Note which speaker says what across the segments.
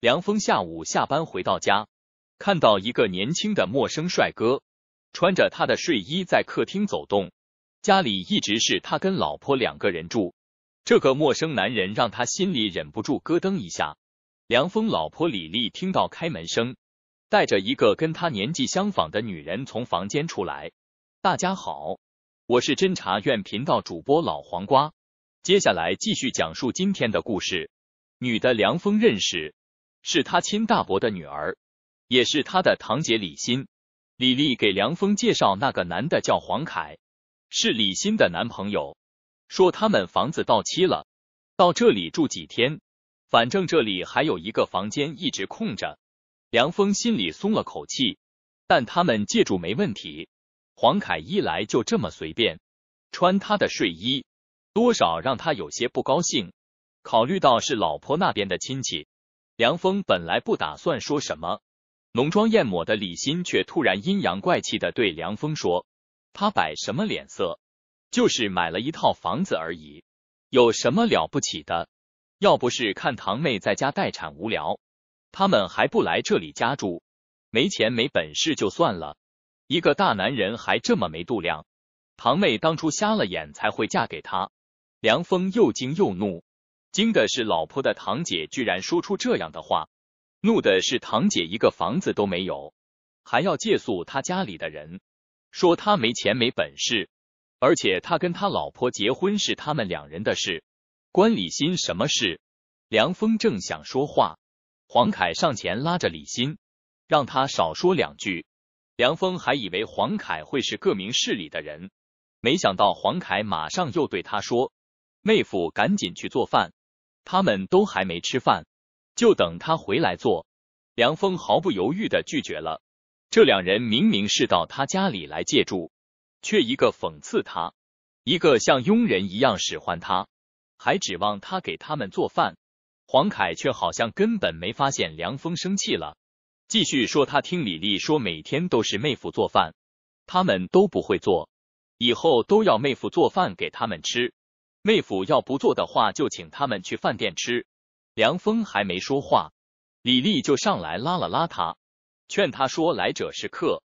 Speaker 1: 梁峰下午下班回到家，看到一个年轻的陌生帅哥，穿着他的睡衣在客厅走动。家里一直是他跟老婆两个人住，这个陌生男人让他心里忍不住咯噔一下。梁峰老婆李丽听到开门声，带着一个跟他年纪相仿的女人从房间出来。大家好，我是侦查院频道主播老黄瓜，接下来继续讲述今天的故事。女的梁峰认识。是他亲大伯的女儿，也是他的堂姐李欣。李丽给梁峰介绍那个男的叫黄凯，是李欣的男朋友。说他们房子到期了，到这里住几天，反正这里还有一个房间一直空着。梁峰心里松了口气，但他们借住没问题。黄凯一来就这么随便，穿他的睡衣，多少让他有些不高兴。考虑到是老婆那边的亲戚。梁峰本来不打算说什么，浓妆艳抹的李欣却突然阴阳怪气的对梁峰说：“他摆什么脸色？就是买了一套房子而已，有什么了不起的？要不是看堂妹在家待产无聊，他们还不来这里家住。没钱没本事就算了，一个大男人还这么没度量，堂妹当初瞎了眼才会嫁给他。”梁峰又惊又怒。惊的是老婆的堂姐居然说出这样的话，怒的是堂姐一个房子都没有，还要借宿他家里的人，说他没钱没本事，而且他跟他老婆结婚是他们两人的事，关李欣什么事？梁峰正想说话，黄凯上前拉着李欣，让他少说两句。梁峰还以为黄凯会是个明事理的人，没想到黄凯马上又对他说：“妹夫，赶紧去做饭。”他们都还没吃饭，就等他回来做。梁峰毫不犹豫的拒绝了。这两人明明是到他家里来借住，却一个讽刺他，一个像佣人一样使唤他，还指望他给他们做饭。黄凯却好像根本没发现梁峰生气了，继续说他听李丽说，每天都是妹夫做饭，他们都不会做，以后都要妹夫做饭给他们吃。妹夫要不做的话，就请他们去饭店吃。梁峰还没说话，李丽就上来拉了拉他，劝他说：“来者是客，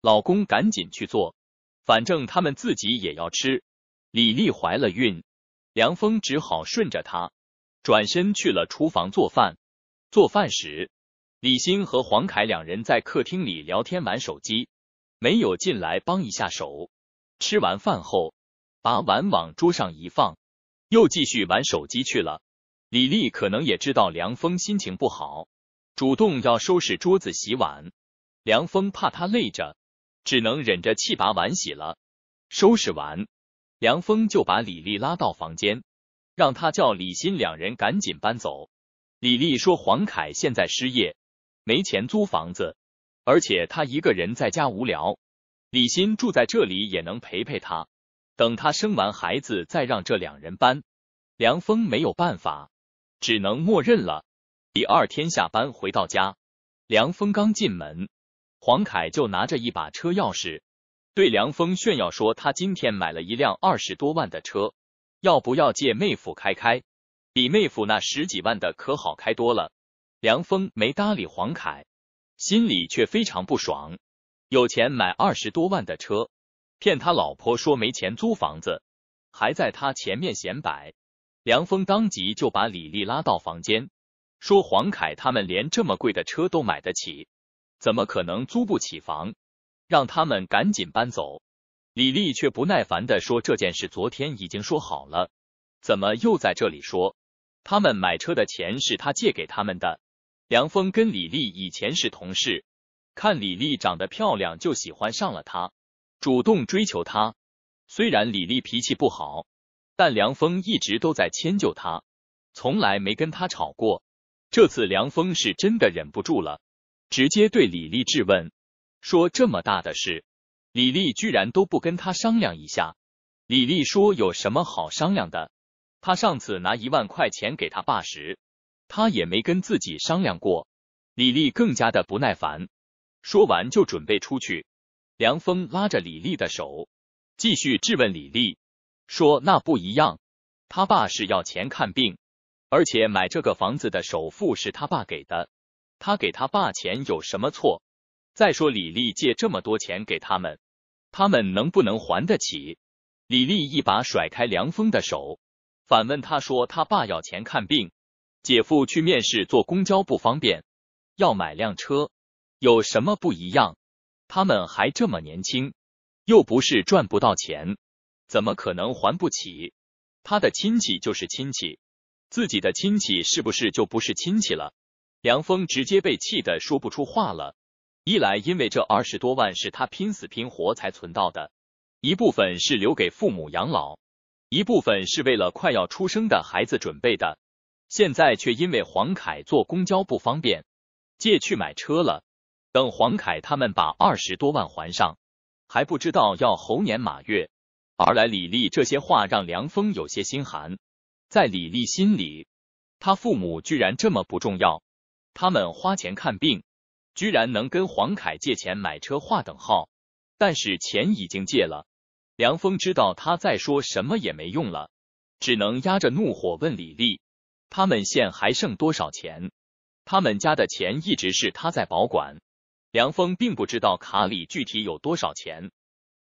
Speaker 1: 老公赶紧去做，反正他们自己也要吃。”李丽怀了孕，梁峰只好顺着他，转身去了厨房做饭。做饭时，李欣和黄凯两人在客厅里聊天玩手机，没有进来帮一下手。吃完饭后。把碗往桌上一放，又继续玩手机去了。李丽可能也知道梁峰心情不好，主动要收拾桌子洗碗。梁峰怕他累着，只能忍着气把碗洗了。收拾完，梁峰就把李丽拉到房间，让他叫李欣两人赶紧搬走。李丽说：“黄凯现在失业，没钱租房子，而且他一个人在家无聊，李欣住在这里也能陪陪他。”等他生完孩子再让这两人搬，梁峰没有办法，只能默认了。第二天下班回到家，梁峰刚进门，黄凯就拿着一把车钥匙，对梁峰炫耀说：“他今天买了一辆二十多万的车，要不要借妹夫开开？比妹夫那十几万的可好开多了。”梁峰没搭理黄凯，心里却非常不爽。有钱买二十多万的车。骗他老婆说没钱租房子，还在他前面显摆。梁峰当即就把李丽拉到房间，说黄凯他们连这么贵的车都买得起，怎么可能租不起房？让他们赶紧搬走。李丽却不耐烦的说：“这件事昨天已经说好了，怎么又在这里说？他们买车的钱是他借给他们的。”梁峰跟李丽以前是同事，看李丽长得漂亮就喜欢上了她。主动追求她，虽然李丽脾气不好，但梁峰一直都在迁就她，从来没跟她吵过。这次梁峰是真的忍不住了，直接对李丽质问说：“这么大的事，李丽居然都不跟他商量一下？”李丽说：“有什么好商量的？他上次拿一万块钱给他爸时，他也没跟自己商量过。”李丽更加的不耐烦，说完就准备出去。梁峰拉着李丽的手，继续质问李丽说：“那不一样，他爸是要钱看病，而且买这个房子的首付是他爸给的，他给他爸钱有什么错？再说李丽借这么多钱给他们，他们能不能还得起？”李丽一把甩开梁峰的手，反问他说：“他爸要钱看病，姐夫去面试坐公交不方便，要买辆车，有什么不一样？”他们还这么年轻，又不是赚不到钱，怎么可能还不起？他的亲戚就是亲戚，自己的亲戚是不是就不是亲戚了？梁峰直接被气得说不出话了。一来，因为这二十多万是他拼死拼活才存到的，一部分是留给父母养老，一部分是为了快要出生的孩子准备的，现在却因为黄凯坐公交不方便，借去买车了。等黄凯他们把二十多万还上，还不知道要猴年马月。而来，李丽这些话让梁峰有些心寒。在李丽心里，他父母居然这么不重要。他们花钱看病，居然能跟黄凯借钱买车划等号。但是钱已经借了，梁峰知道他在说什么也没用了，只能压着怒火问李丽：“他们现还剩多少钱？他们家的钱一直是他在保管。”梁峰并不知道卡里具体有多少钱。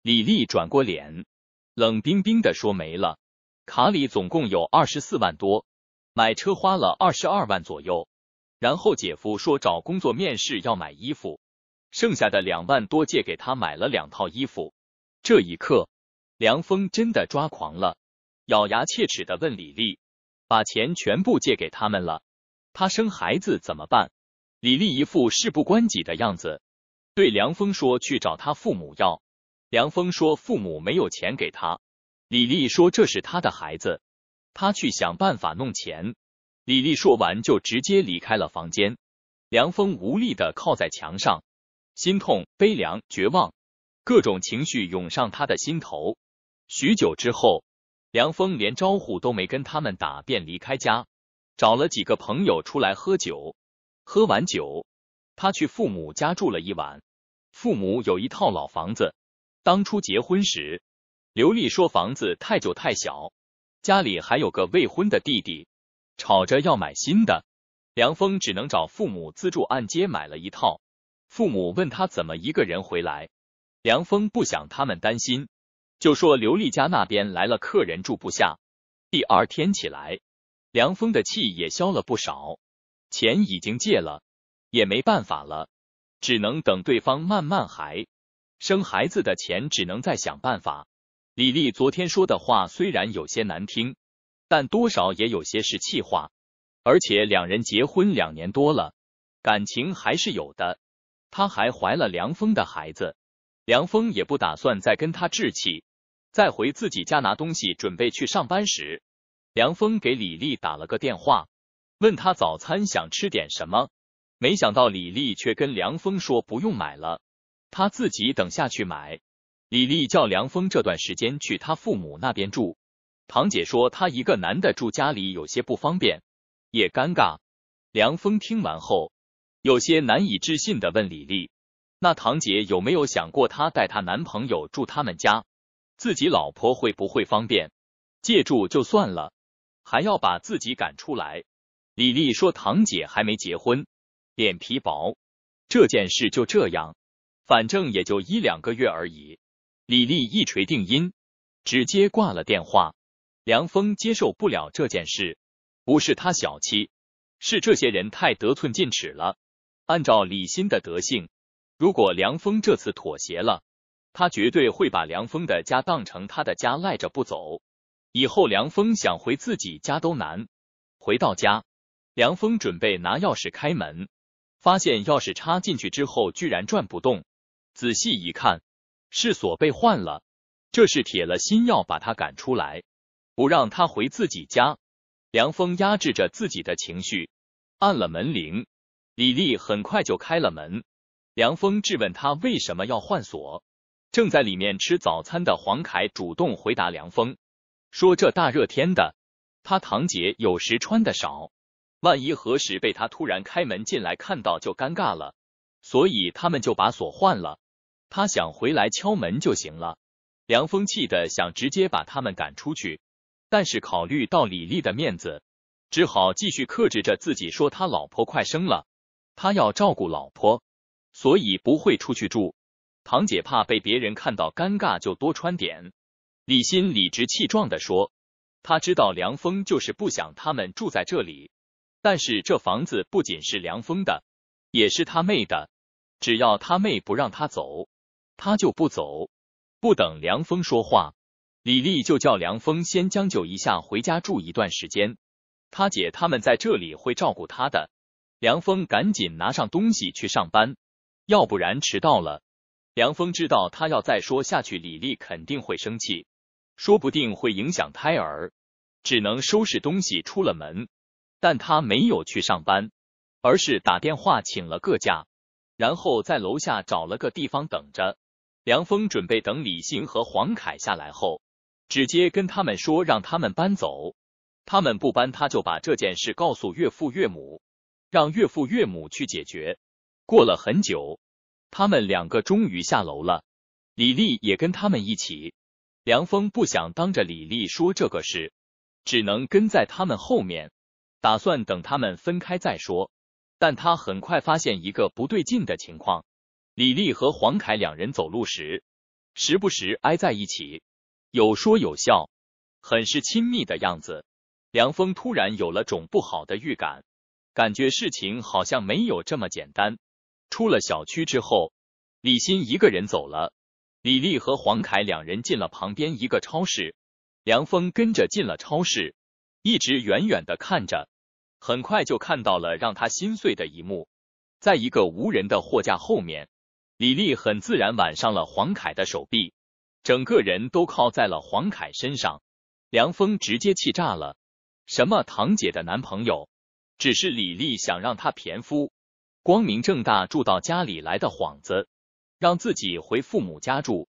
Speaker 1: 李丽转过脸，冷冰冰地说：“没了，卡里总共有二十四万多，买车花了二十二万左右。然后姐夫说找工作面试要买衣服，剩下的两万多借给他买了两套衣服。”这一刻，梁峰真的抓狂了，咬牙切齿地问李丽：“把钱全部借给他们了，他生孩子怎么办？”李丽一副事不关己的样子，对梁峰说：“去找他父母要。”梁峰说：“父母没有钱给他。”李丽说：“这是他的孩子，他去想办法弄钱。”李丽说完就直接离开了房间。梁峰无力的靠在墙上，心痛、悲凉、绝望，各种情绪涌上他的心头。许久之后，梁峰连招呼都没跟他们打，便离开家，找了几个朋友出来喝酒。喝完酒，他去父母家住了一晚。父母有一套老房子，当初结婚时，刘丽说房子太旧太小，家里还有个未婚的弟弟，吵着要买新的。梁峰只能找父母资助按揭买了一套。父母问他怎么一个人回来，梁峰不想他们担心，就说刘丽家那边来了客人住不下。第二天起来，梁峰的气也消了不少。钱已经借了，也没办法了，只能等对方慢慢还。生孩子的钱只能再想办法。李丽昨天说的话虽然有些难听，但多少也有些是气话。而且两人结婚两年多了，感情还是有的。她还怀了梁峰的孩子，梁峰也不打算再跟她置气。在回自己家拿东西，准备去上班时，梁峰给李丽打了个电话。问他早餐想吃点什么，没想到李丽却跟梁峰说不用买了，他自己等下去买。李丽叫梁峰这段时间去她父母那边住，堂姐说她一个男的住家里有些不方便，也尴尬。梁峰听完后有些难以置信的问李丽：“那堂姐有没有想过她带她男朋友住他们家，自己老婆会不会方便？借住就算了，还要把自己赶出来？”李丽说：“堂姐还没结婚，脸皮薄，这件事就这样，反正也就一两个月而已。”李丽一锤定音，直接挂了电话。梁峰接受不了这件事，不是他小气，是这些人太得寸进尺了。按照李欣的德性，如果梁峰这次妥协了，他绝对会把梁峰的家当成他的家赖着不走，以后梁峰想回自己家都难。回到家。梁峰准备拿钥匙开门，发现钥匙插进去之后居然转不动。仔细一看，是锁被换了。这是铁了心要把他赶出来，不让他回自己家。梁峰压制着自己的情绪，按了门铃。李丽很快就开了门。梁峰质问他为什么要换锁。正在里面吃早餐的黄凯主动回答梁峰，说这大热天的，他堂姐有时穿的少。万一何时被他突然开门进来看到就尴尬了，所以他们就把锁换了。他想回来敲门就行了。梁风气的想直接把他们赶出去，但是考虑到李丽的面子，只好继续克制着自己说他老婆快生了，他要照顾老婆，所以不会出去住。堂姐怕被别人看到尴尬，就多穿点。李欣理直气壮的说，他知道梁峰就是不想他们住在这里。但是这房子不仅是梁峰的，也是他妹的。只要他妹不让他走，他就不走。不等梁峰说话，李丽就叫梁峰先将就一下，回家住一段时间。他姐他们在这里会照顾他的。梁峰赶紧拿上东西去上班，要不然迟到了。梁峰知道他要再说下去，李丽肯定会生气，说不定会影响胎儿，只能收拾东西出了门。但他没有去上班，而是打电话请了个假，然后在楼下找了个地方等着。梁峰准备等李信和黄凯下来后，直接跟他们说，让他们搬走。他们不搬，他就把这件事告诉岳父岳母，让岳父岳母去解决。过了很久，他们两个终于下楼了，李丽也跟他们一起。梁峰不想当着李丽说这个事，只能跟在他们后面。打算等他们分开再说，但他很快发现一个不对劲的情况。李丽和黄凯两人走路时，时不时挨在一起，有说有笑，很是亲密的样子。梁峰突然有了种不好的预感，感觉事情好像没有这么简单。出了小区之后，李鑫一个人走了，李丽和黄凯两人进了旁边一个超市，梁峰跟着进了超市。一直远远的看着，很快就看到了让他心碎的一幕。在一个无人的货架后面，李丽很自然挽上了黄凯的手臂，整个人都靠在了黄凯身上。梁峰直接气炸了，什么堂姐的男朋友，只是李丽想让他骗夫，光明正大住到家里来的幌子，让自己回父母家住，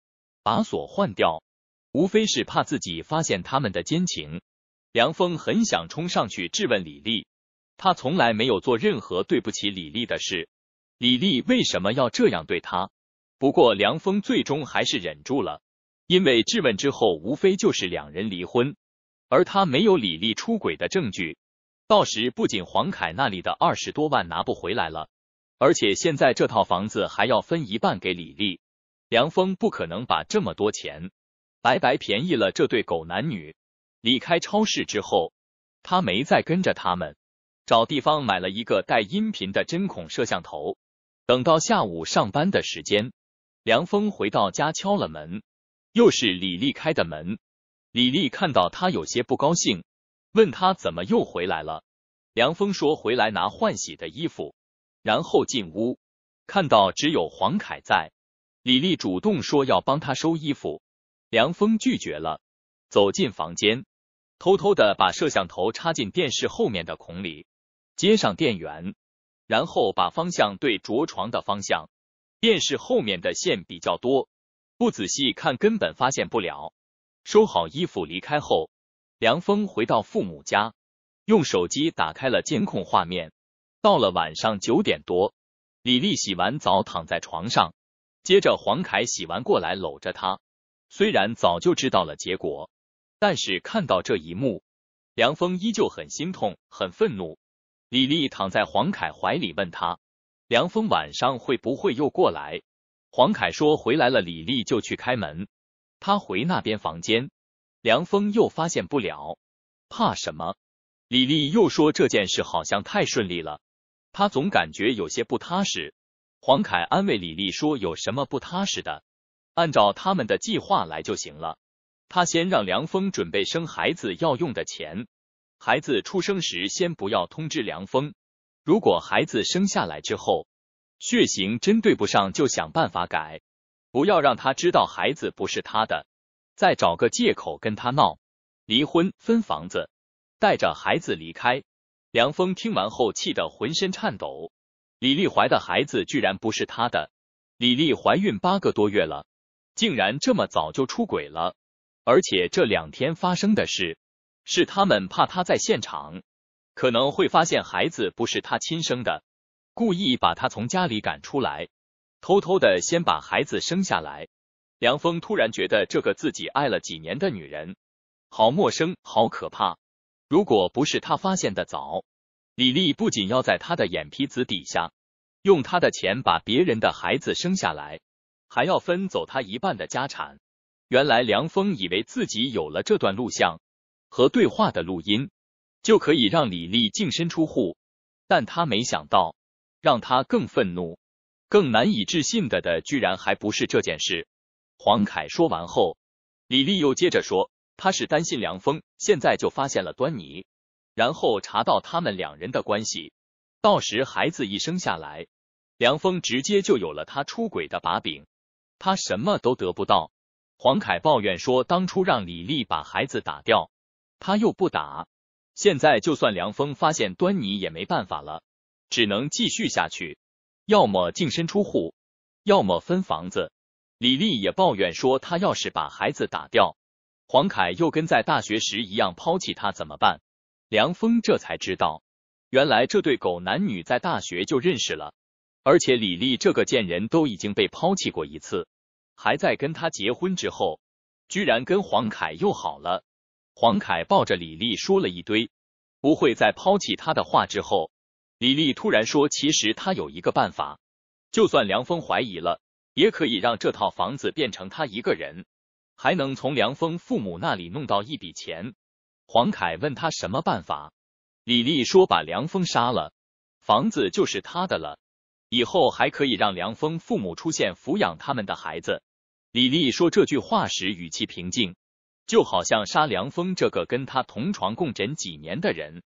Speaker 1: 把锁换掉，无非是怕自己发现他们的奸情。梁峰很想冲上去质问李丽，他从来没有做任何对不起李丽的事，李丽为什么要这样对他？不过梁峰最终还是忍住了，因为质问之后无非就是两人离婚，而他没有李丽出轨的证据，到时不仅黄凯那里的二十多万拿不回来了，而且现在这套房子还要分一半给李丽，梁峰不可能把这么多钱白白便宜了这对狗男女。离开超市之后，他没再跟着他们，找地方买了一个带音频的针孔摄像头。等到下午上班的时间，梁峰回到家敲了门，又是李丽开的门。李丽看到他有些不高兴，问他怎么又回来了。梁峰说回来拿换洗的衣服，然后进屋，看到只有黄凯在。李丽主动说要帮他收衣服，梁峰拒绝了，走进房间。偷偷的把摄像头插进电视后面的孔里，接上电源，然后把方向对着床的方向。电视后面的线比较多，不仔细看根本发现不了。收好衣服离开后，梁峰回到父母家，用手机打开了监控画面。到了晚上九点多，李丽洗完澡躺在床上，接着黄凯洗完过来搂着她。虽然早就知道了结果。但是看到这一幕，梁峰依旧很心痛，很愤怒。李丽躺在黄凯怀里，问他：梁峰晚上会不会又过来？黄凯说：回来了，李丽就去开门。他回那边房间，梁峰又发现不了，怕什么？李丽又说这件事好像太顺利了，他总感觉有些不踏实。黄凯安慰李丽说：有什么不踏实的？按照他们的计划来就行了。他先让梁峰准备生孩子要用的钱，孩子出生时先不要通知梁峰。如果孩子生下来之后血型真对不上，就想办法改，不要让他知道孩子不是他的，再找个借口跟他闹离婚，分房子，带着孩子离开。梁峰听完后气得浑身颤抖。李丽怀的孩子居然不是他的，李丽怀孕八个多月了，竟然这么早就出轨了。而且这两天发生的事，是他们怕他在现场，可能会发现孩子不是他亲生的，故意把他从家里赶出来，偷偷的先把孩子生下来。梁峰突然觉得这个自己爱了几年的女人，好陌生，好可怕。如果不是他发现的早，李丽不仅要在他的眼皮子底下，用他的钱把别人的孩子生下来，还要分走他一半的家产。原来梁峰以为自己有了这段录像和对话的录音，就可以让李丽净身出户，但他没想到，让他更愤怒、更难以置信的的，居然还不是这件事。黄凯说完后，李丽又接着说：“他是担心梁峰现在就发现了端倪，然后查到他们两人的关系，到时孩子一生下来，梁峰直接就有了他出轨的把柄，他什么都得不到。”黄凯抱怨说：“当初让李丽把孩子打掉，她又不打。现在就算梁峰发现端倪也没办法了，只能继续下去，要么净身出户，要么分房子。”李丽也抱怨说：“她要是把孩子打掉，黄凯又跟在大学时一样抛弃她怎么办？”梁峰这才知道，原来这对狗男女在大学就认识了，而且李丽这个贱人都已经被抛弃过一次。还在跟他结婚之后，居然跟黄凯又好了。黄凯抱着李丽说了一堆不会再抛弃他的话之后，李丽突然说：“其实他有一个办法，就算梁峰怀疑了，也可以让这套房子变成他一个人，还能从梁峰父母那里弄到一笔钱。”黄凯问他什么办法，李丽说：“把梁峰杀了，房子就是他的了，以后还可以让梁峰父母出现抚养他们的孩子。”李丽说这句话时语气平静，就好像杀梁峰这个跟他同床共枕几年的人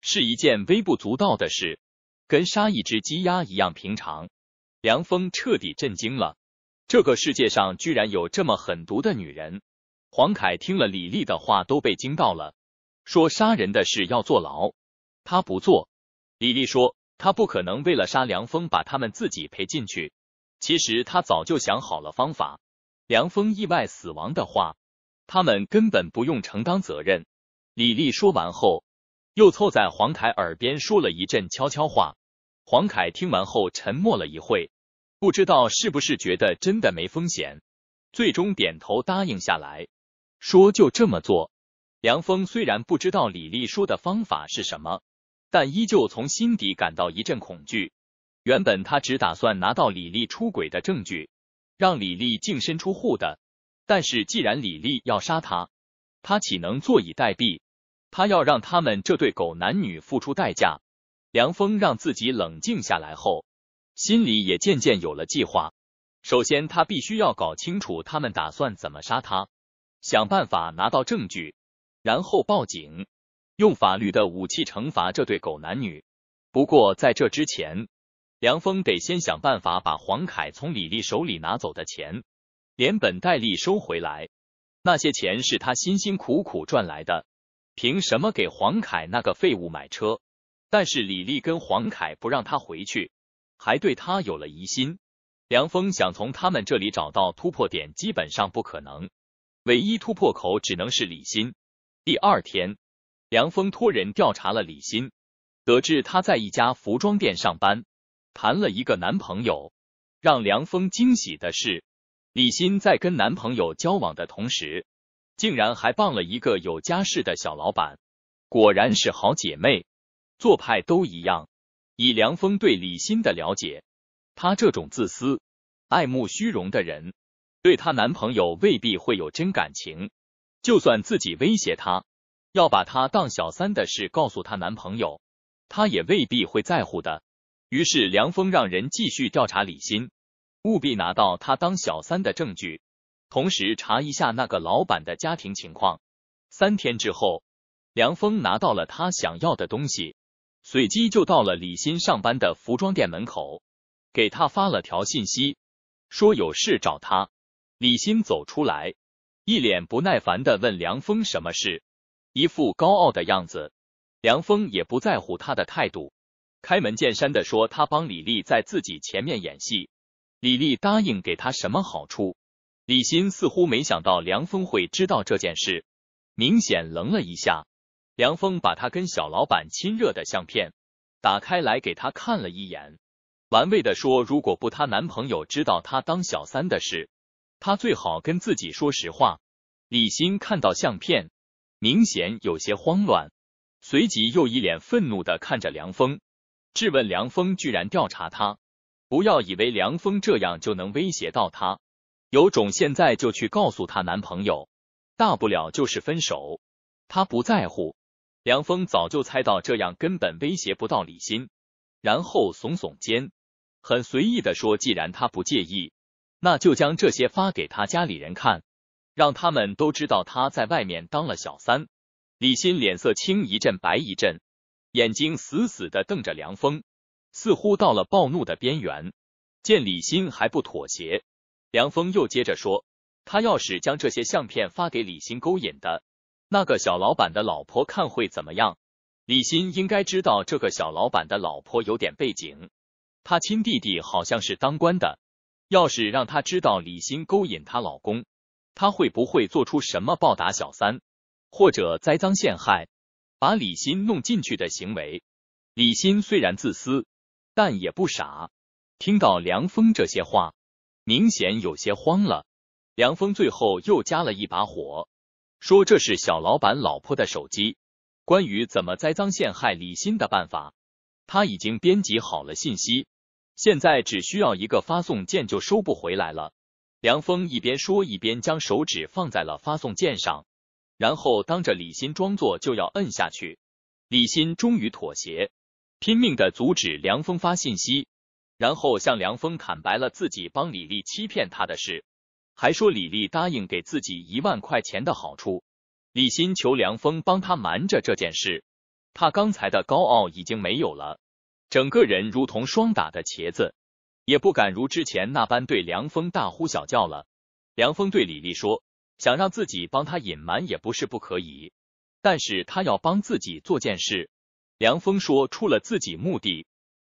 Speaker 1: 是一件微不足道的事，跟杀一只鸡鸭一样平常。梁峰彻底震惊了，这个世界上居然有这么狠毒的女人。黄凯听了李丽的话都被惊到了，说杀人的事要坐牢，他不做。李丽说他不可能为了杀梁峰把他们自己赔进去，其实他早就想好了方法。梁峰意外死亡的话，他们根本不用承担责任。李丽说完后，又凑在黄凯耳边说了一阵悄悄话。黄凯听完后沉默了一会，不知道是不是觉得真的没风险，最终点头答应下来，说就这么做。梁峰虽然不知道李丽说的方法是什么，但依旧从心底感到一阵恐惧。原本他只打算拿到李丽出轨的证据。让李丽净身出户的，但是既然李丽要杀他，他岂能坐以待毙？他要让他们这对狗男女付出代价。梁峰让自己冷静下来后，心里也渐渐有了计划。首先，他必须要搞清楚他们打算怎么杀他，想办法拿到证据，然后报警，用法律的武器惩罚这对狗男女。不过，在这之前，梁峰得先想办法把黄凯从李丽手里拿走的钱连本带利收回来。那些钱是他辛辛苦苦赚来的，凭什么给黄凯那个废物买车？但是李丽跟黄凯不让他回去，还对他有了疑心。梁峰想从他们这里找到突破点，基本上不可能。唯一突破口只能是李欣。第二天，梁峰托人调查了李欣，得知他在一家服装店上班。谈了一个男朋友，让梁峰惊喜的是，李欣在跟男朋友交往的同时，竟然还傍了一个有家室的小老板。果然是好姐妹，做派都一样。以梁峰对李欣的了解，她这种自私、爱慕虚荣的人，对她男朋友未必会有真感情。就算自己威胁她，要把她当小三的事告诉她男朋友，她也未必会在乎的。于是梁峰让人继续调查李欣，务必拿到他当小三的证据，同时查一下那个老板的家庭情况。三天之后，梁峰拿到了他想要的东西，随即就到了李欣上班的服装店门口，给他发了条信息，说有事找他。李欣走出来，一脸不耐烦的问梁峰什么事，一副高傲的样子。梁峰也不在乎他的态度。开门见山的说，他帮李丽在自己前面演戏，李丽答应给他什么好处？李欣似乎没想到梁峰会知道这件事，明显愣了一下。梁峰把他跟小老板亲热的相片打开来给他看了一眼，玩味的说：“如果不她男朋友知道她当小三的事，她最好跟自己说实话。”李欣看到相片，明显有些慌乱，随即又一脸愤怒的看着梁峰。质问梁峰，居然调查他！不要以为梁峰这样就能威胁到他，有种现在就去告诉他男朋友，大不了就是分手，他不在乎。梁峰早就猜到这样根本威胁不到李欣，然后耸耸肩，很随意的说：“既然他不介意，那就将这些发给他家里人看，让他们都知道他在外面当了小三。”李欣脸色青一阵白一阵。眼睛死死的瞪着梁峰，似乎到了暴怒的边缘。见李欣还不妥协，梁峰又接着说：“他要是将这些相片发给李欣勾引的那个小老板的老婆看，会怎么样？李欣应该知道这个小老板的老婆有点背景，他亲弟弟好像是当官的。要是让他知道李欣勾引他老公，他会不会做出什么暴打小三或者栽赃陷害？”把李鑫弄进去的行为，李鑫虽然自私，但也不傻。听到梁峰这些话，明显有些慌了。梁峰最后又加了一把火，说这是小老板老婆的手机。关于怎么栽赃陷害李鑫的办法，他已经编辑好了信息，现在只需要一个发送键就收不回来了。梁峰一边说，一边将手指放在了发送键上。然后当着李鑫装作就要摁下去，李鑫终于妥协，拼命的阻止梁峰发信息，然后向梁峰坦白了自己帮李丽欺骗他的事，还说李丽答应给自己一万块钱的好处，李鑫求梁峰帮他瞒着这件事，他刚才的高傲已经没有了，整个人如同霜打的茄子，也不敢如之前那般对梁峰大呼小叫了。梁峰对李丽说。想让自己帮他隐瞒也不是不可以，但是他要帮自己做件事。梁峰说出了自己目的，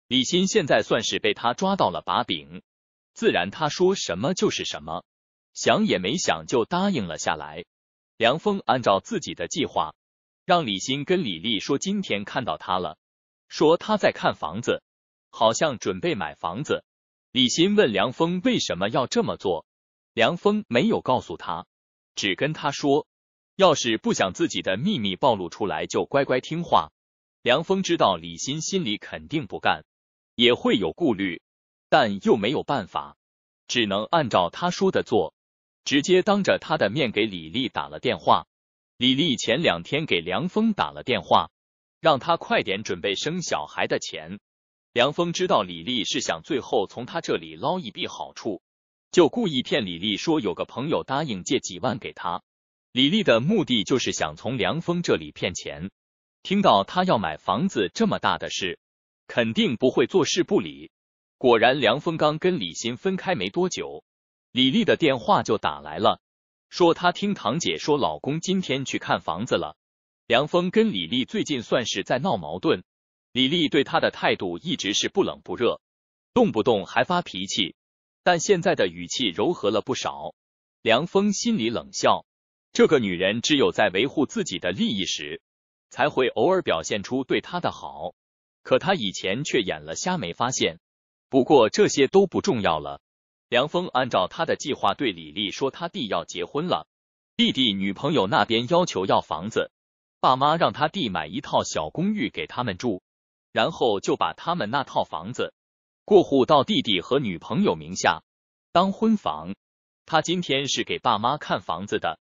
Speaker 1: 李欣现在算是被他抓到了把柄，自然他说什么就是什么，想也没想就答应了下来。梁峰按照自己的计划，让李欣跟李丽说今天看到他了，说他在看房子，好像准备买房子。李欣问梁峰为什么要这么做，梁峰没有告诉他。只跟他说，要是不想自己的秘密暴露出来，就乖乖听话。梁峰知道李欣心里肯定不干，也会有顾虑，但又没有办法，只能按照他说的做。直接当着他的面给李丽打了电话。李丽前两天给梁峰打了电话，让他快点准备生小孩的钱。梁峰知道李丽是想最后从他这里捞一笔好处。就故意骗李丽说有个朋友答应借几万给她，李丽的目的就是想从梁峰这里骗钱。听到他要买房子这么大的事，肯定不会坐视不理。果然，梁峰刚跟李欣分开没多久，李丽的电话就打来了，说她听堂姐说老公今天去看房子了。梁峰跟李丽最近算是在闹矛盾，李丽对他的态度一直是不冷不热，动不动还发脾气。但现在的语气柔和了不少，梁峰心里冷笑：这个女人只有在维护自己的利益时，才会偶尔表现出对他的好。可他以前却演了瞎，没发现。不过这些都不重要了。梁峰按照他的计划对李丽说：“他弟要结婚了，弟弟女朋友那边要求要房子，爸妈让他弟买一套小公寓给他们住，然后就把他们那套房子。”过户到弟弟和女朋友名下当婚房。他今天是给爸妈看房子的。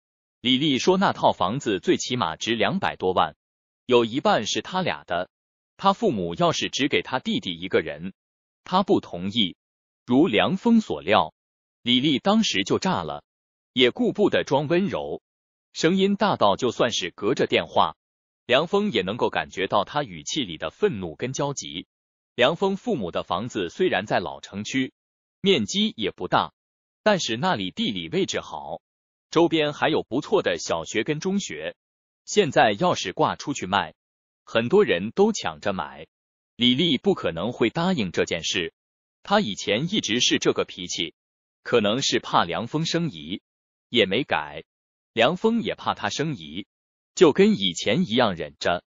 Speaker 1: 李丽说那套房子最起码值两百多万，有一半是他俩的。他父母要是只给他弟弟一个人，他不同意。如梁峰所料，李丽当时就炸了，也顾不得装温柔，声音大到就算是隔着电话，梁峰也能够感觉到他语气里的愤怒跟焦急。梁峰父母的房子虽然在老城区，面积也不大，但是那里地理位置好，周边还有不错的小学跟中学。现在要是挂出去卖，很多人都抢着买。李丽不可能会答应这件事，她以前一直是这个脾气，可能是怕梁峰生疑，也没改。梁峰也怕他生疑，就跟以前一样忍着，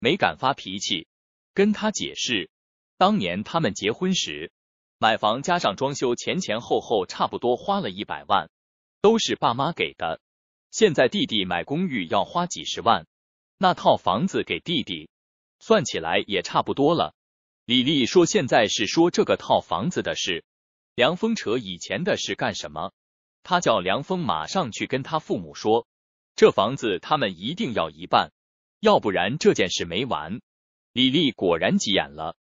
Speaker 1: 没敢发脾气跟他解释。当年他们结婚时，买房加上装修前前后后差不多花了一百万，都是爸妈给的。现在弟弟买公寓要花几十万，那套房子给弟弟，算起来也差不多了。李丽说：“现在是说这个套房子的事。”梁峰扯以前的事干什么？他叫梁峰马上去跟他父母说，这房子他们一定要一半，要不然这件事没完。李丽果然急眼了。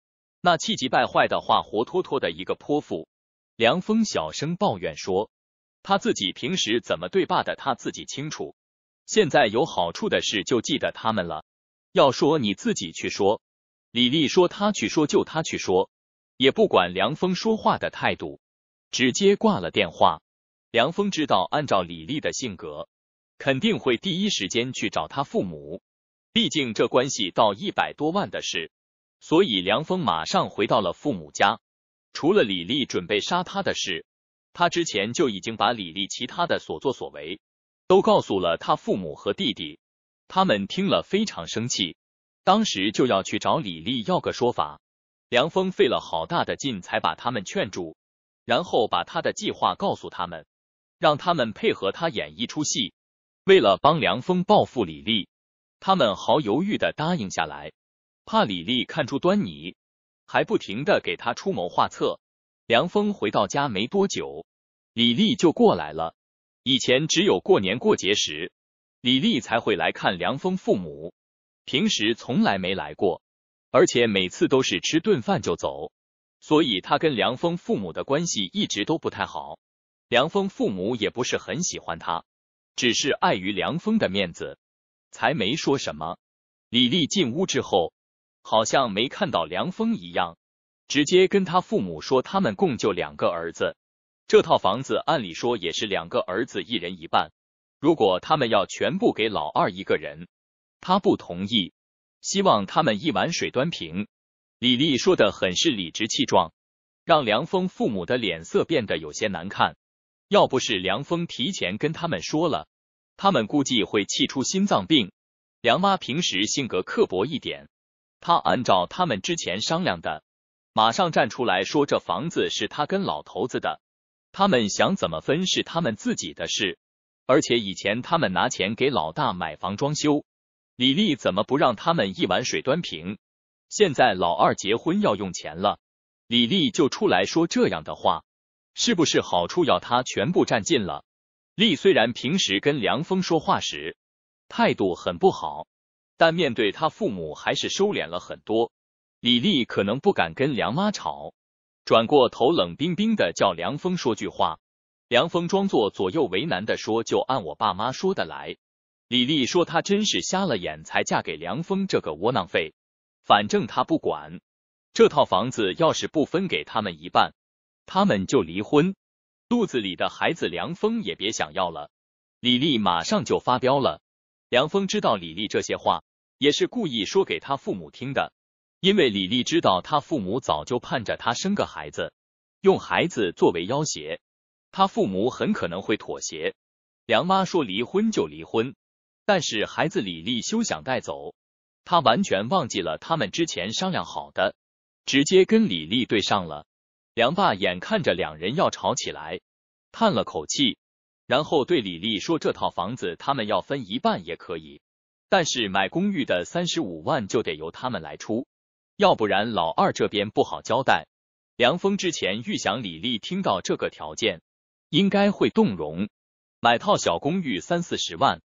Speaker 1: 那气急败坏的话，活脱脱的一个泼妇。梁峰小声抱怨说：“他自己平时怎么对爸的，他自己清楚。现在有好处的事，就记得他们了。要说你自己去说。”李丽说：“他去说就他去说，也不管梁峰说话的态度，直接挂了电话。”梁峰知道，按照李丽的性格，肯定会第一时间去找他父母，毕竟这关系到一百多万的事。所以，梁峰马上回到了父母家。除了李丽准备杀他的事，他之前就已经把李丽其他的所作所为都告诉了他父母和弟弟。他们听了非常生气，当时就要去找李丽要个说法。梁峰费了好大的劲才把他们劝住，然后把他的计划告诉他们，让他们配合他演一出戏。为了帮梁峰报复李丽，他们毫不犹豫的答应下来。怕李丽看出端倪，还不停的给他出谋划策。梁峰回到家没多久，李丽就过来了。以前只有过年过节时，李丽才会来看梁峰父母，平时从来没来过，而且每次都是吃顿饭就走，所以他跟梁峰父母的关系一直都不太好。梁峰父母也不是很喜欢他，只是碍于梁峰的面子，才没说什么。李丽进屋之后。好像没看到梁峰一样，直接跟他父母说他们共就两个儿子，这套房子按理说也是两个儿子一人一半。如果他们要全部给老二一个人，他不同意，希望他们一碗水端平。李丽说的很是理直气壮，让梁峰父母的脸色变得有些难看。要不是梁峰提前跟他们说了，他们估计会气出心脏病。梁妈平时性格刻薄一点。他按照他们之前商量的，马上站出来说：“这房子是他跟老头子的，他们想怎么分是他们自己的事。而且以前他们拿钱给老大买房装修，李丽怎么不让他们一碗水端平？现在老二结婚要用钱了，李丽就出来说这样的话，是不是好处要他全部占尽了？丽虽然平时跟梁峰说话时态度很不好。”但面对他父母，还是收敛了很多。李丽可能不敢跟梁妈吵，转过头冷冰冰的叫梁峰说句话。梁峰装作左右为难的说：“就按我爸妈说的来。”李丽说：“她真是瞎了眼，才嫁给梁峰这个窝囊废。反正他不管，这套房子要是不分给他们一半，他们就离婚，肚子里的孩子梁峰也别想要了。”李丽马上就发飙了。梁峰知道李丽这些话也是故意说给他父母听的，因为李丽知道他父母早就盼着他生个孩子，用孩子作为要挟，他父母很可能会妥协。梁妈说离婚就离婚，但是孩子李丽休想带走。他完全忘记了他们之前商量好的，直接跟李丽对上了。梁爸眼看着两人要吵起来，叹了口气。然后对李丽说：“这套房子他们要分一半也可以，但是买公寓的三十五万就得由他们来出，要不然老二这边不好交代。”梁峰之前预想李丽听到这个条件，应该会动容。买套小公寓三四十万，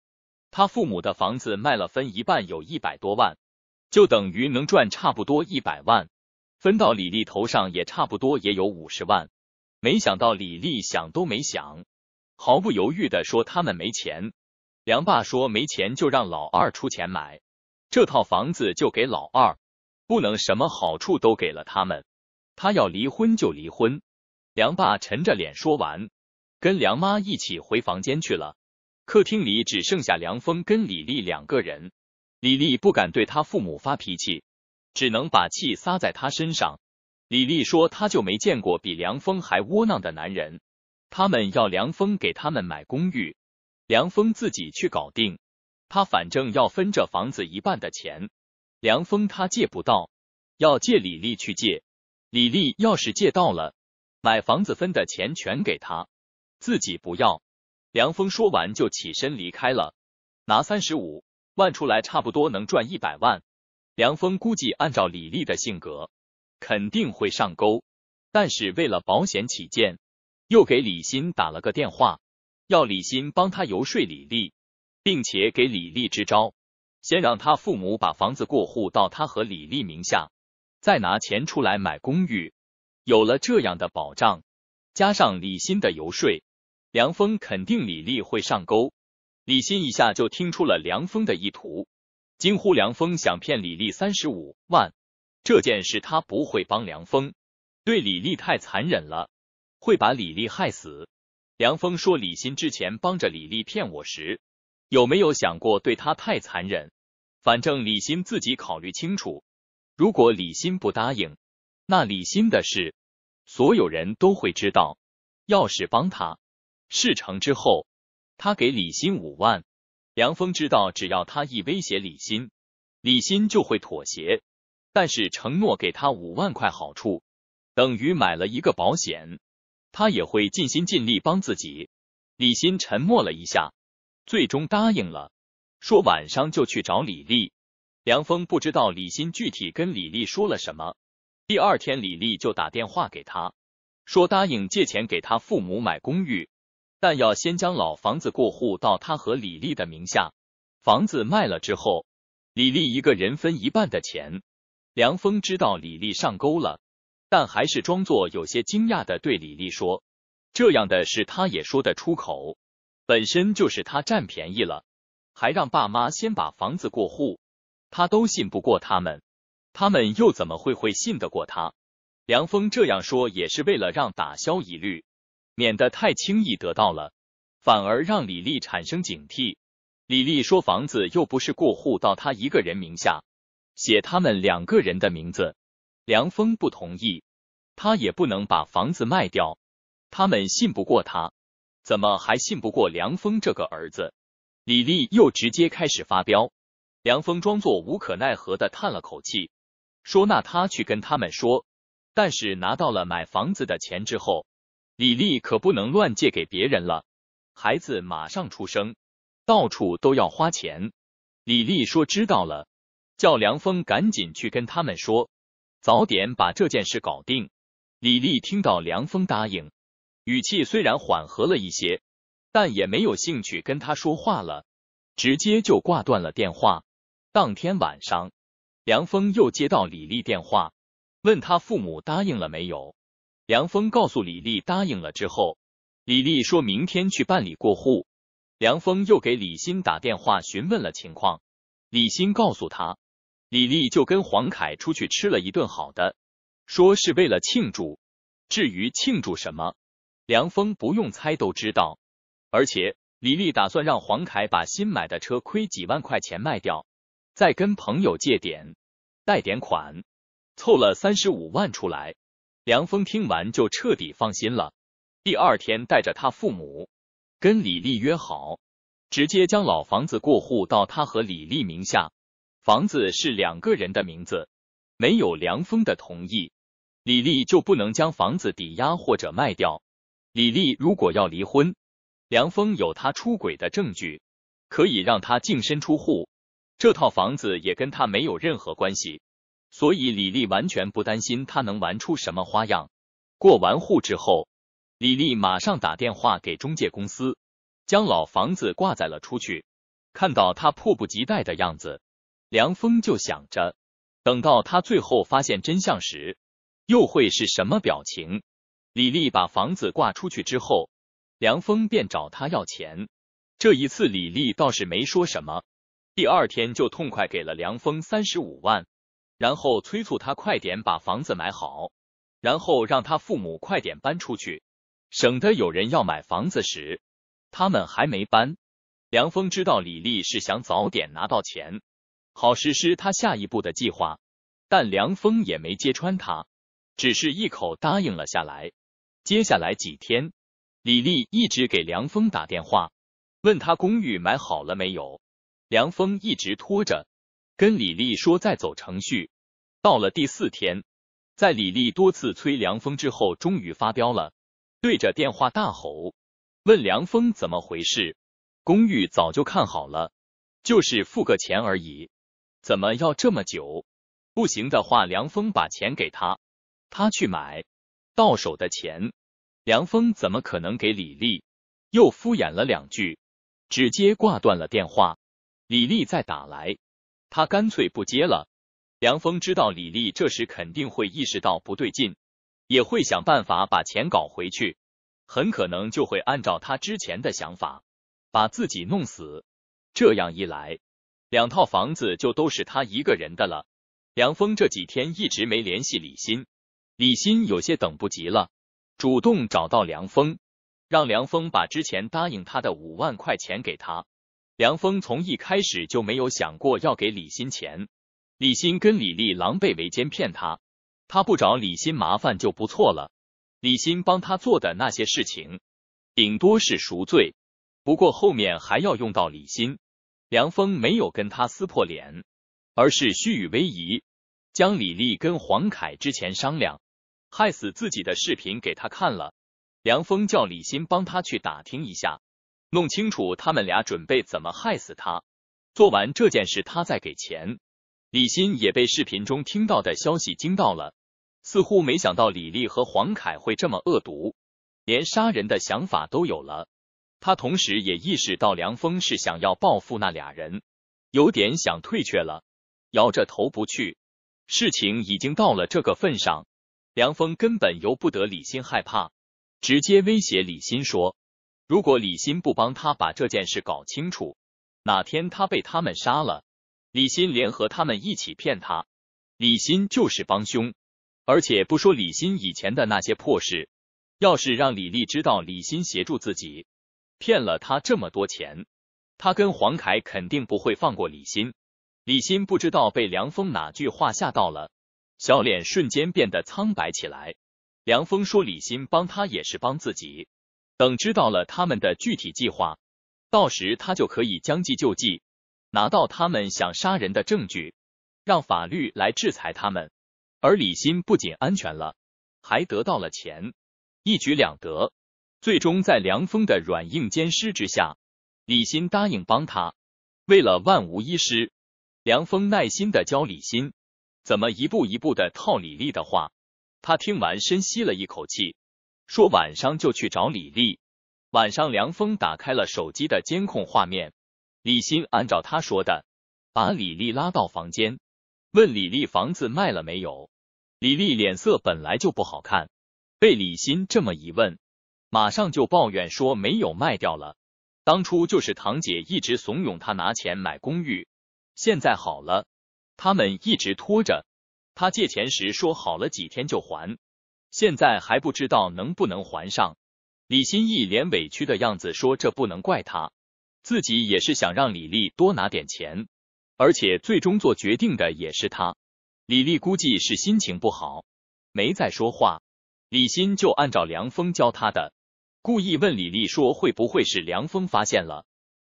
Speaker 1: 他父母的房子卖了分一半，有一百多万，就等于能赚差不多一百万，分到李丽头上也差不多也有五十万。没想到李丽想都没想。毫不犹豫的说：“他们没钱。”梁爸说：“没钱就让老二出钱买这套房子，就给老二，不能什么好处都给了他们。他要离婚就离婚。”梁爸沉着脸说完，跟梁妈一起回房间去了。客厅里只剩下梁峰跟李丽两个人。李丽不敢对他父母发脾气，只能把气撒在他身上。李丽说：“他就没见过比梁峰还窝囊的男人。”他们要梁峰给他们买公寓，梁峰自己去搞定。他反正要分这房子一半的钱。梁峰他借不到，要借李丽去借。李丽要是借到了，买房子分的钱全给他，自己不要。梁峰说完就起身离开了。拿三十五万出来，差不多能赚一百万。梁峰估计按照李丽的性格，肯定会上钩。但是为了保险起见。又给李鑫打了个电话，要李鑫帮他游说李丽，并且给李丽支招：先让他父母把房子过户到他和李丽名下，再拿钱出来买公寓。有了这样的保障，加上李鑫的游说，梁峰肯定李丽会上钩。李鑫一下就听出了梁峰的意图，惊呼：梁峰想骗李丽三十五万，这件事他不会帮梁峰，对李丽太残忍了。会把李丽害死。梁峰说：“李鑫之前帮着李丽骗我时，有没有想过对他太残忍？反正李鑫自己考虑清楚。如果李鑫不答应，那李鑫的事所有人都会知道。要是帮他，事成之后，他给李鑫五万。梁峰知道，只要他一威胁李鑫，李鑫就会妥协。但是承诺给他五万块好处，等于买了一个保险。”他也会尽心尽力帮自己。李鑫沉默了一下，最终答应了，说晚上就去找李丽。梁峰不知道李鑫具体跟李丽说了什么。第二天，李丽就打电话给他，说答应借钱给他父母买公寓，但要先将老房子过户到他和李丽的名下。房子卖了之后，李丽一个人分一半的钱。梁峰知道李丽上钩了。但还是装作有些惊讶的对李丽说：“这样的事他也说得出口，本身就是他占便宜了，还让爸妈先把房子过户，他都信不过他们，他们又怎么会会信得过他？”梁峰这样说也是为了让打消疑虑，免得太轻易得到了，反而让李丽产生警惕。李丽说：“房子又不是过户到他一个人名下，写他们两个人的名字。”梁峰不同意，他也不能把房子卖掉。他们信不过他，怎么还信不过梁峰这个儿子？李丽又直接开始发飙。梁峰装作无可奈何的叹了口气，说：“那他去跟他们说。”但是拿到了买房子的钱之后，李丽可不能乱借给别人了。孩子马上出生，到处都要花钱。李丽说：“知道了，叫梁峰赶紧去跟他们说。”早点把这件事搞定。李丽听到梁峰答应，语气虽然缓和了一些，但也没有兴趣跟他说话了，直接就挂断了电话。当天晚上，梁峰又接到李丽电话，问他父母答应了没有。梁峰告诉李丽答应了之后，李丽说明天去办理过户。梁峰又给李欣打电话询问了情况，李欣告诉他。李丽就跟黄凯出去吃了一顿好的，说是为了庆祝。至于庆祝什么，梁峰不用猜都知道。而且李丽打算让黄凯把新买的车亏几万块钱卖掉，再跟朋友借点，贷点款，凑了三十五万出来。梁峰听完就彻底放心了。第二天带着他父母跟李丽约好，直接将老房子过户到他和李丽名下。房子是两个人的名字，没有梁峰的同意，李丽就不能将房子抵押或者卖掉。李丽如果要离婚，梁峰有他出轨的证据，可以让他净身出户。这套房子也跟他没有任何关系，所以李丽完全不担心他能玩出什么花样。过完户之后，李丽马上打电话给中介公司，将老房子挂在了出去。看到他迫不及待的样子。梁峰就想着，等到他最后发现真相时，又会是什么表情？李丽把房子挂出去之后，梁峰便找他要钱。这一次，李丽倒是没说什么，第二天就痛快给了梁峰三十五万，然后催促他快点把房子买好，然后让他父母快点搬出去，省得有人要买房子时，他们还没搬。梁峰知道李丽是想早点拿到钱。好实施他下一步的计划，但梁峰也没揭穿他，只是一口答应了下来。接下来几天，李丽一直给梁峰打电话，问他公寓买好了没有。梁峰一直拖着，跟李丽说在走程序。到了第四天，在李丽多次催梁峰之后，终于发飙了，对着电话大吼，问梁峰怎么回事？公寓早就看好了，就是付个钱而已。怎么要这么久？不行的话，梁峰把钱给他，他去买。到手的钱，梁峰怎么可能给李丽？又敷衍了两句，直接挂断了电话。李丽再打来，他干脆不接了。梁峰知道李丽这时肯定会意识到不对劲，也会想办法把钱搞回去，很可能就会按照他之前的想法，把自己弄死。这样一来。两套房子就都是他一个人的了。梁峰这几天一直没联系李欣，李欣有些等不及了，主动找到梁峰，让梁峰把之前答应他的五万块钱给他。梁峰从一开始就没有想过要给李欣钱。李欣跟李丽狼狈为奸骗他，他不找李欣麻烦就不错了。李欣帮他做的那些事情，顶多是赎罪，不过后面还要用到李欣。梁峰没有跟他撕破脸，而是虚与委蛇，将李丽跟黄凯之前商量害死自己的视频给他看了。梁峰叫李鑫帮他去打听一下，弄清楚他们俩准备怎么害死他。做完这件事，他再给钱。李鑫也被视频中听到的消息惊到了，似乎没想到李丽和黄凯会这么恶毒，连杀人的想法都有了。他同时也意识到梁峰是想要报复那俩人，有点想退却了，摇着头不去。事情已经到了这个份上，梁峰根本由不得李欣害怕，直接威胁李欣说：“如果李欣不帮他把这件事搞清楚，哪天他被他们杀了，李欣联合他们一起骗他，李欣就是帮凶。而且不说李欣以前的那些破事，要是让李丽知道李欣协助自己。”骗了他这么多钱，他跟黄凯肯定不会放过李欣。李欣不知道被梁峰哪句话吓到了，小脸瞬间变得苍白起来。梁峰说：“李欣帮他也是帮自己，等知道了他们的具体计划，到时他就可以将计就计，拿到他们想杀人的证据，让法律来制裁他们。而李欣不仅安全了，还得到了钱，一举两得。”最终在梁峰的软硬兼施之下，李鑫答应帮他。为了万无一失，梁峰耐心的教李鑫怎么一步一步的套李丽的话。他听完深吸了一口气，说晚上就去找李丽。晚上，梁峰打开了手机的监控画面，李鑫按照他说的，把李丽拉到房间，问李丽房子卖了没有。李丽脸色本来就不好看，被李鑫这么一问。马上就抱怨说没有卖掉了，当初就是堂姐一直怂恿他拿钱买公寓，现在好了，他们一直拖着。他借钱时说好了几天就还，现在还不知道能不能还上。李鑫一脸委屈的样子说：“这不能怪他，自己也是想让李丽多拿点钱，而且最终做决定的也是他。”李丽估计是心情不好，没再说话。李鑫就按照梁峰教他的。故意问李丽说：“会不会是梁峰发现了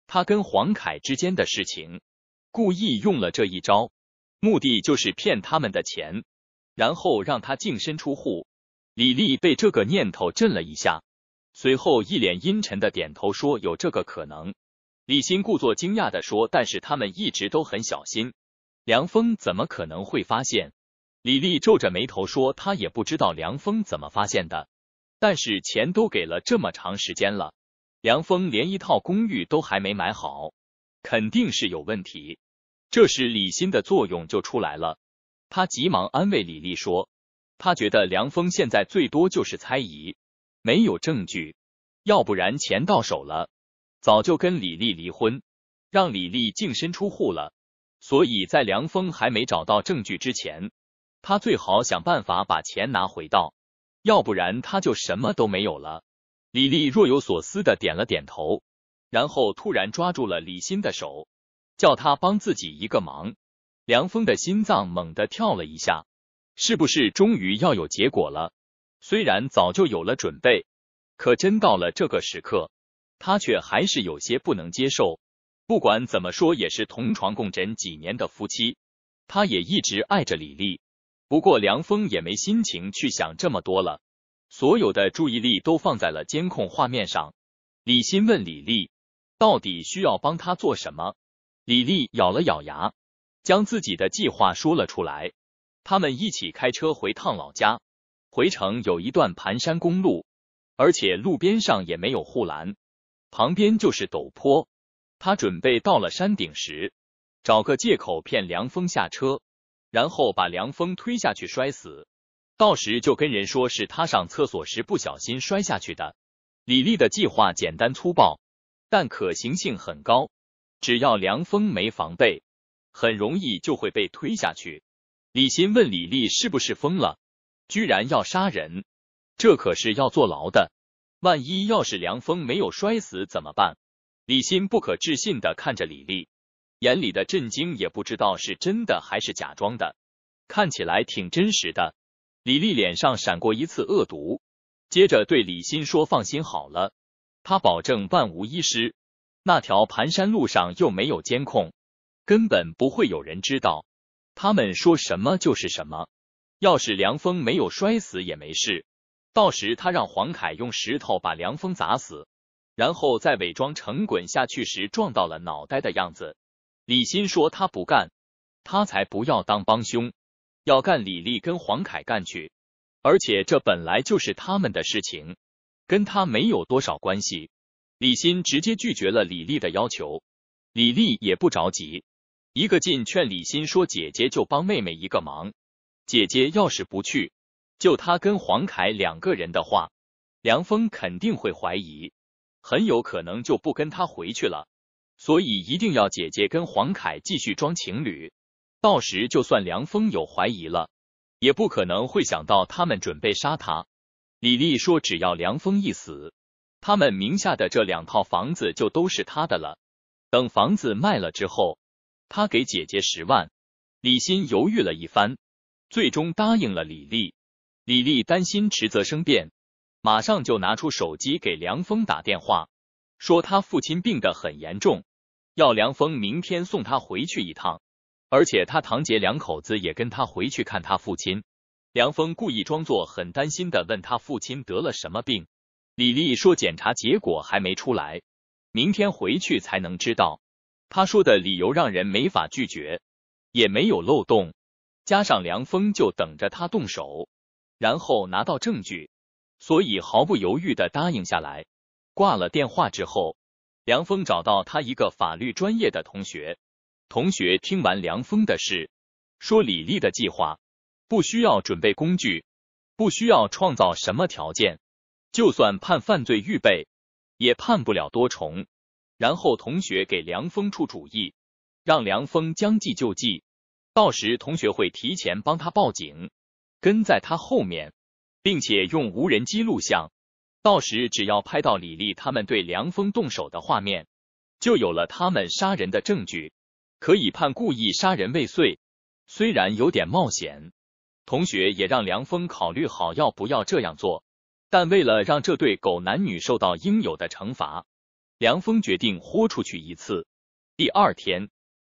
Speaker 1: 他跟黄凯之间的事情？”故意用了这一招，目的就是骗他们的钱，然后让他净身出户。李丽被这个念头震了一下，随后一脸阴沉的点头说：“有这个可能。”李欣故作惊讶的说：“但是他们一直都很小心，梁峰怎么可能会发现？”李丽皱着眉头说：“他也不知道梁峰怎么发现的。”但是钱都给了这么长时间了，梁峰连一套公寓都还没买好，肯定是有问题。这时李欣的作用就出来了，他急忙安慰李丽说：“他觉得梁峰现在最多就是猜疑，没有证据，要不然钱到手了，早就跟李丽离婚，让李丽净身出户了。所以在梁峰还没找到证据之前，他最好想办法把钱拿回到。”要不然他就什么都没有了。李丽若有所思的点了点头，然后突然抓住了李欣的手，叫他帮自己一个忙。梁峰的心脏猛地跳了一下，是不是终于要有结果了？虽然早就有了准备，可真到了这个时刻，他却还是有些不能接受。不管怎么说，也是同床共枕几年的夫妻，他也一直爱着李丽。不过梁峰也没心情去想这么多了，所有的注意力都放在了监控画面上。李鑫问李丽，到底需要帮他做什么？李丽咬了咬牙，将自己的计划说了出来。他们一起开车回趟老家，回程有一段盘山公路，而且路边上也没有护栏，旁边就是陡坡。他准备到了山顶时，找个借口骗梁峰下车。然后把梁峰推下去摔死，到时就跟人说是他上厕所时不小心摔下去的。李丽的计划简单粗暴，但可行性很高，只要梁峰没防备，很容易就会被推下去。李鑫问李丽是不是疯了，居然要杀人，这可是要坐牢的。万一要是梁峰没有摔死怎么办？李鑫不可置信的看着李丽。眼里的震惊也不知道是真的还是假装的，看起来挺真实的。李丽脸上闪过一次恶毒，接着对李欣说：“放心好了，他保证万无一失。那条盘山路上又没有监控，根本不会有人知道。他们说什么就是什么。要是梁峰没有摔死也没事，到时他让黄凯用石头把梁峰砸死，然后再伪装成滚下去时撞到了脑袋的样子。”李鑫说：“他不干，他才不要当帮凶，要干李丽跟黄凯干去。而且这本来就是他们的事情，跟他没有多少关系。”李鑫直接拒绝了李丽的要求。李丽也不着急，一个劲劝李鑫说：“姐姐就帮妹妹一个忙，姐姐要是不去，就他跟黄凯两个人的话，梁峰肯定会怀疑，很有可能就不跟他回去了。”所以一定要姐姐跟黄凯继续装情侣，到时就算梁峰有怀疑了，也不可能会想到他们准备杀他。李丽说：“只要梁峰一死，他们名下的这两套房子就都是他的了。等房子卖了之后，他给姐姐十万。”李欣犹豫了一番，最终答应了李丽。李丽担心迟则生变，马上就拿出手机给梁峰打电话。说他父亲病得很严重，要梁峰明天送他回去一趟，而且他堂姐两口子也跟他回去看他父亲。梁峰故意装作很担心的问他父亲得了什么病，李丽说检查结果还没出来，明天回去才能知道。他说的理由让人没法拒绝，也没有漏洞，加上梁峰就等着他动手，然后拿到证据，所以毫不犹豫的答应下来。挂了电话之后，梁峰找到他一个法律专业的同学。同学听完梁峰的事，说李丽的计划不需要准备工具，不需要创造什么条件，就算判犯罪预备，也判不了多重。然后同学给梁峰出主意，让梁峰将计就计，到时同学会提前帮他报警，跟在他后面，并且用无人机录像。到时只要拍到李丽他们对梁峰动手的画面，就有了他们杀人的证据，可以判故意杀人未遂。虽然有点冒险，同学也让梁峰考虑好要不要这样做，但为了让这对狗男女受到应有的惩罚，梁峰决定豁出去一次。第二天，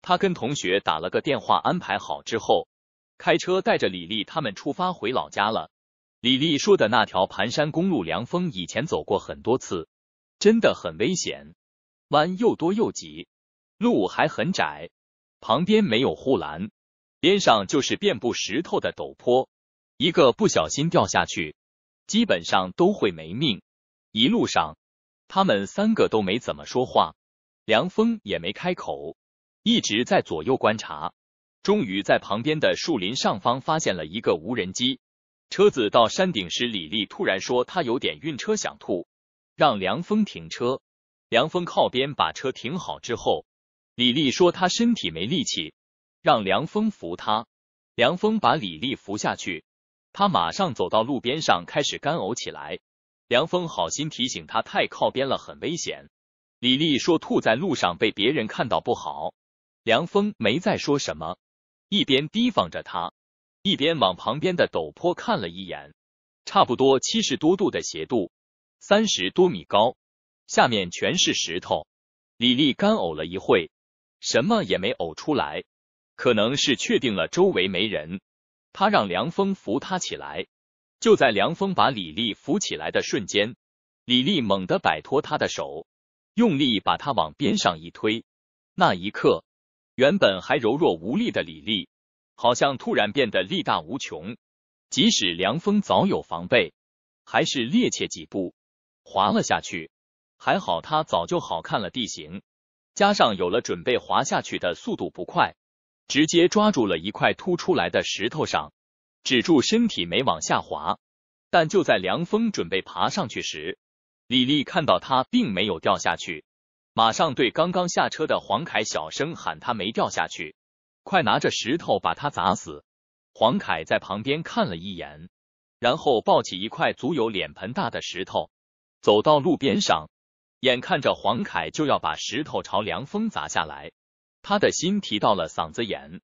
Speaker 1: 他跟同学打了个电话，安排好之后，开车带着李丽他们出发回老家了。李丽说的那条盘山公路，梁峰以前走过很多次，真的很危险，弯又多又急，路还很窄，旁边没有护栏，边上就是遍布石头的陡坡，一个不小心掉下去，基本上都会没命。一路上，他们三个都没怎么说话，梁峰也没开口，一直在左右观察。终于在旁边的树林上方发现了一个无人机。车子到山顶时，李丽突然说她有点晕车想吐，让梁峰停车。梁峰靠边把车停好之后，李丽说她身体没力气，让梁峰扶她。梁峰把李丽扶下去，他马上走到路边上开始干呕起来。梁峰好心提醒他太靠边了很危险。李丽说吐在路上被别人看到不好。梁峰没再说什么，一边提防着他。一边往旁边的陡坡看了一眼，差不多七十多度的斜度，三十多米高，下面全是石头。李丽干呕了一会，什么也没呕出来，可能是确定了周围没人，他让梁峰扶他起来。就在梁峰把李丽扶起来的瞬间，李丽猛地摆脱他的手，用力把他往边上一推。那一刻，原本还柔弱无力的李丽。好像突然变得力大无穷，即使梁峰早有防备，还是趔趄几步，滑了下去。还好他早就好看了地形，加上有了准备，滑下去的速度不快，直接抓住了一块凸出来的石头上，止住身体没往下滑。但就在梁峰准备爬上去时，李丽看到他并没有掉下去，马上对刚刚下车的黄凯小声喊：“他没掉下去。”快拿着石头把他砸死！黄凯在旁边看了一眼，然后抱起一块足有脸盆大的石头，走到路边上。眼看着黄凯就要把石头朝凉风砸下来，他的心提到了嗓子眼，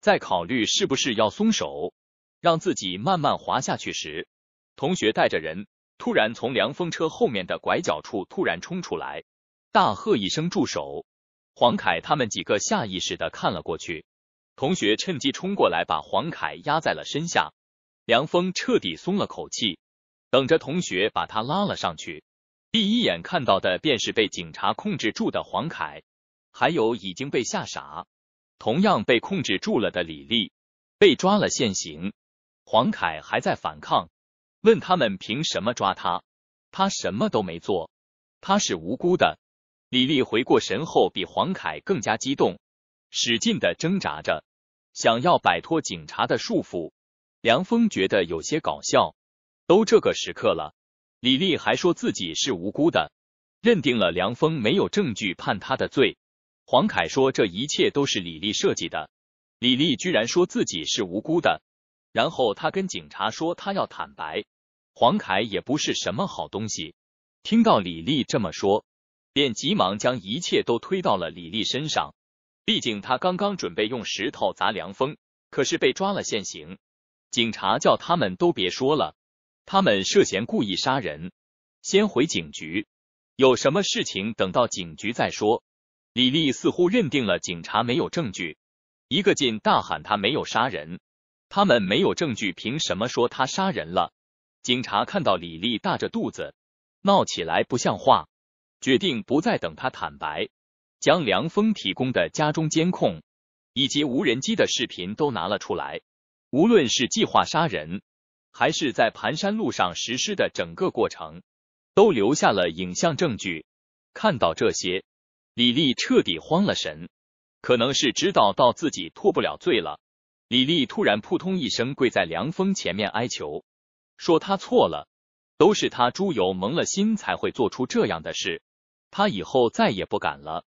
Speaker 1: 在考虑是不是要松手，让自己慢慢滑下去时，同学带着人突然从凉风车后面的拐角处突然冲出来，大喝一声：“住手！”黄凯他们几个下意识的看了过去。同学趁机冲过来，把黄凯压在了身下。梁峰彻底松了口气，等着同学把他拉了上去。第一眼看到的便是被警察控制住的黄凯，还有已经被吓傻、同样被控制住了的李丽。被抓了现行，黄凯还在反抗，问他们凭什么抓他？他什么都没做，他是无辜的。李丽回过神后，比黄凯更加激动，使劲的挣扎着。想要摆脱警察的束缚，梁峰觉得有些搞笑。都这个时刻了，李丽还说自己是无辜的，认定了梁峰没有证据判他的罪。黄凯说这一切都是李丽设计的，李丽居然说自己是无辜的，然后他跟警察说他要坦白。黄凯也不是什么好东西，听到李丽这么说，便急忙将一切都推到了李丽身上。毕竟他刚刚准备用石头砸梁峰，可是被抓了现行。警察叫他们都别说了，他们涉嫌故意杀人，先回警局，有什么事情等到警局再说。李丽似乎认定了警察没有证据，一个劲大喊他没有杀人，他们没有证据，凭什么说他杀人了？警察看到李丽大着肚子，闹起来不像话，决定不再等他坦白。将梁峰提供的家中监控以及无人机的视频都拿了出来。无论是计划杀人，还是在盘山路上实施的整个过程，都留下了影像证据。看到这些，李丽彻底慌了神。可能是知道到自己脱不了罪了，李丽突然扑通一声跪在梁峰前面哀求，说：“他错了，都是他猪油蒙了心才会做出这样的事。他以后再也不敢了。”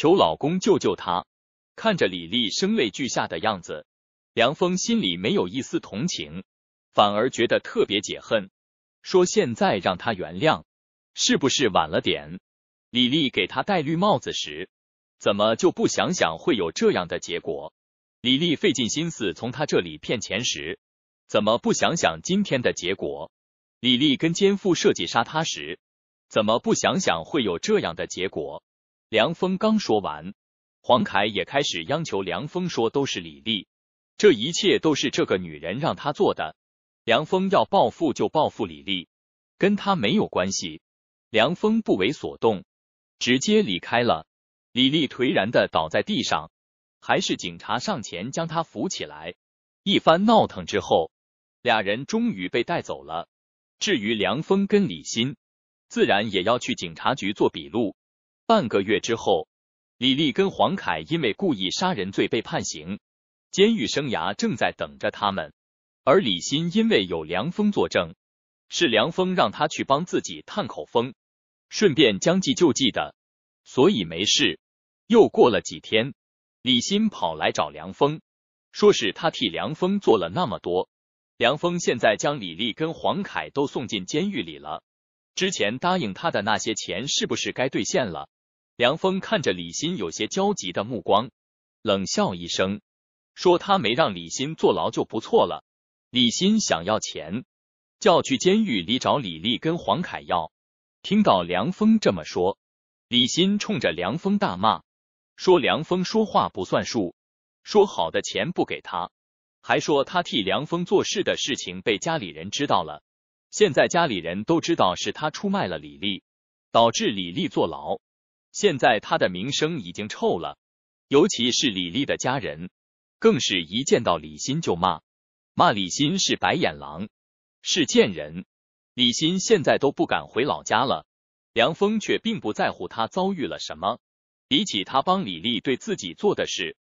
Speaker 1: 求老公救救她。看着李丽声泪俱下的样子，梁峰心里没有一丝同情，反而觉得特别解恨。说现在让他原谅，是不是晚了点？李丽给他戴绿帽子时，怎么就不想想会有这样的结果？李丽费尽心思从他这里骗钱时，怎么不想想今天的结果？李丽跟奸夫设计杀他时，怎么不想想会有这样的结果？梁峰刚说完，黄凯也开始央求梁峰说：“都是李丽，这一切都是这个女人让他做的。”梁峰要报复就报复李丽，跟他没有关系。梁峰不为所动，直接离开了。李丽颓然的倒在地上，还是警察上前将他扶起来。一番闹腾之后，俩人终于被带走了。至于梁峰跟李欣，自然也要去警察局做笔录。半个月之后，李丽跟黄凯因为故意杀人罪被判刑，监狱生涯正在等着他们。而李欣因为有梁峰作证，是梁峰让他去帮自己探口风，顺便将计就计的，所以没事。又过了几天，李欣跑来找梁峰，说是他替梁峰做了那么多，梁峰现在将李丽跟黄凯都送进监狱里了，之前答应他的那些钱是不是该兑现了？梁峰看着李鑫有些焦急的目光，冷笑一声，说：“他没让李鑫坐牢就不错了。”李鑫想要钱，叫去监狱里找李丽跟黄凯要。听到梁峰这么说，李鑫冲着梁峰大骂，说：“梁峰说话不算数，说好的钱不给他，还说他替梁峰做事的事情被家里人知道了。现在家里人都知道是他出卖了李丽，导致李丽坐牢。”现在他的名声已经臭了，尤其是李丽的家人，更是一见到李欣就骂，骂李欣是白眼狼，是贱人。李欣现在都不敢回老家了。梁峰却并不在乎他遭遇了什么，比起他帮李丽对自己做的事，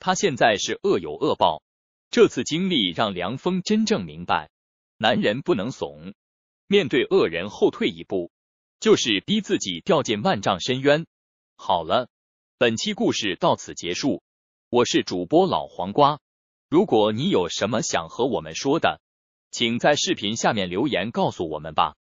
Speaker 1: 他现在是恶有恶报。这次经历让梁峰真正明白，男人不能怂，面对恶人后退一步，就是逼自己掉进万丈深渊。好了，本期故事到此结束。我是主播老黄瓜。如果你有什么想和我们说的，请在视频下面留言告诉我们吧。